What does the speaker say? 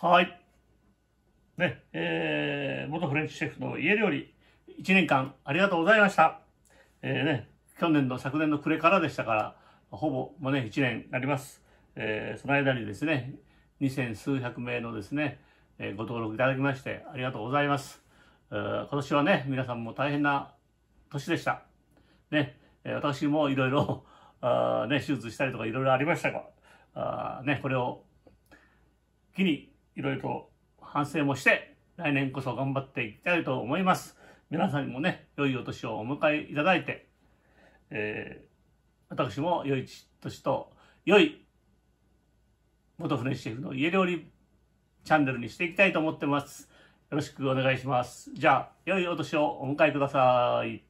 はい。ね、えー、元フレンチシェフの家料理、1年間ありがとうございました。えー、ね、去年の昨年の暮れからでしたから、ほぼ、まあ、ね、1年になります。えー、その間にですね、2千数百名のですね、えー、ご登録いただきましてありがとうございます。えー、今年はね、皆さんも大変な年でした。ね、え私もいろいろ、あね、手術したりとかいろいろありましたが、あね、これを気にいろいろと反省もして、来年こそ頑張っていきたいと思います。皆さんにもね、良いお年をお迎えいただいて、えー、私も良い年と、良い元船シェフの家料理チャンネルにしていきたいと思ってます。よろしくお願いします。じゃあ、良いお年をお迎えください。